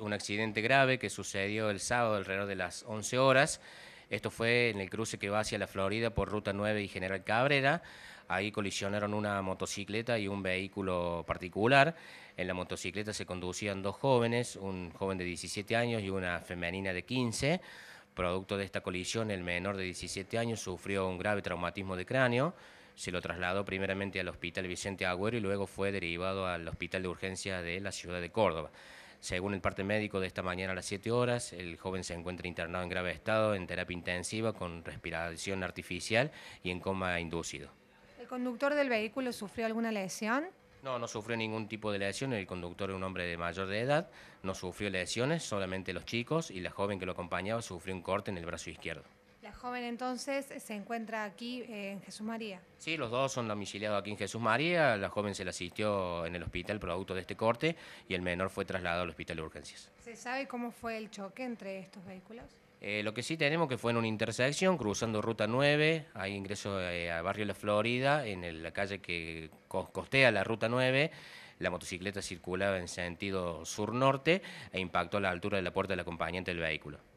un accidente grave que sucedió el sábado alrededor de las 11 horas. Esto fue en el cruce que va hacia la Florida por Ruta 9 y General Cabrera. Ahí colisionaron una motocicleta y un vehículo particular. En la motocicleta se conducían dos jóvenes, un joven de 17 años y una femenina de 15. Producto de esta colisión, el menor de 17 años sufrió un grave traumatismo de cráneo. Se lo trasladó primeramente al Hospital Vicente Agüero y luego fue derivado al Hospital de Urgencias de la ciudad de Córdoba. Según el parte médico de esta mañana a las 7 horas, el joven se encuentra internado en grave estado, en terapia intensiva con respiración artificial y en coma inducido. ¿El conductor del vehículo sufrió alguna lesión? No, no sufrió ningún tipo de lesión. El conductor es un hombre de mayor de edad, no sufrió lesiones, solamente los chicos y la joven que lo acompañaba sufrió un corte en el brazo izquierdo joven entonces se encuentra aquí eh, en Jesús María. Sí, los dos son domiciliados aquí en Jesús María. La joven se la asistió en el hospital producto de este corte y el menor fue trasladado al hospital de urgencias. ¿Se sabe cómo fue el choque entre estos vehículos? Eh, lo que sí tenemos que fue en una intersección, cruzando Ruta 9, hay ingreso al eh, a Barrio La Florida, en la calle que costea la Ruta 9, la motocicleta circulaba en sentido sur-norte e impactó a la altura de la puerta del acompañante del vehículo.